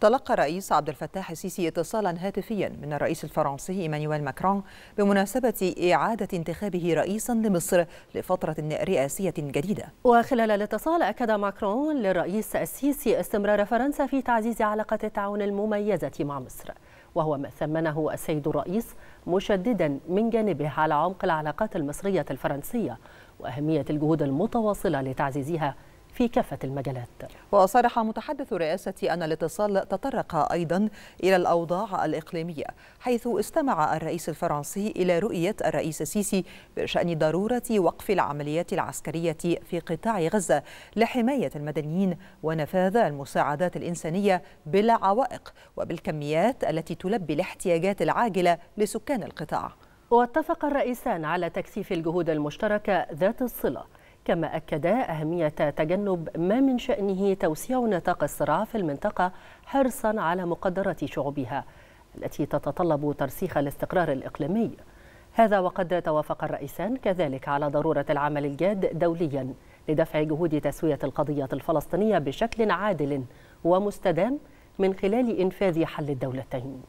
تلقى الرئيس عبد الفتاح السيسي اتصالا هاتفيا من الرئيس الفرنسي ايمانويل ماكرون بمناسبة إعادة انتخابه رئيسا لمصر لفترة رئاسية جديدة. وخلال الاتصال أكد ماكرون للرئيس السيسي استمرار فرنسا في تعزيز علاقة التعاون المميزة مع مصر. وهو ما ثمنه السيد الرئيس مشددا من جانبه على عمق العلاقات المصرية الفرنسية وأهمية الجهود المتواصلة لتعزيزها في كافة المجالات وصرح متحدث الرئاسة أن الاتصال تطرق أيضا إلى الأوضاع الإقليمية حيث استمع الرئيس الفرنسي إلى رؤية الرئيس السيسي بشأن ضرورة وقف العمليات العسكرية في قطاع غزة لحماية المدنيين ونفاذ المساعدات الإنسانية بلا عوائق وبالكميات التي تلبي الاحتياجات العاجلة لسكان القطاع واتفق الرئيسان على تكثيف الجهود المشتركة ذات الصلة كما أكدا أهمية تجنب ما من شأنه توسيع نطاق الصراع في المنطقة حرصا على مقدرات شعوبها التي تتطلب ترسيخ الاستقرار الإقليمي هذا وقد توافق الرئيسان كذلك على ضرورة العمل الجاد دوليا لدفع جهود تسوية القضية الفلسطينية بشكل عادل ومستدام من خلال إنفاذ حل الدولتين